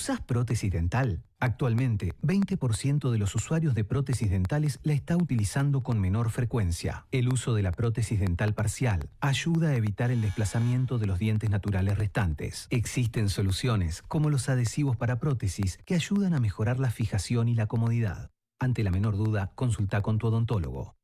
¿Usás prótesis dental? Actualmente, 20% de los usuarios de prótesis dentales la está utilizando con menor frecuencia. El uso de la prótesis dental parcial ayuda a evitar el desplazamiento de los dientes naturales restantes. Existen soluciones, como los adhesivos para prótesis, que ayudan a mejorar la fijación y la comodidad. Ante la menor duda, consulta con tu odontólogo.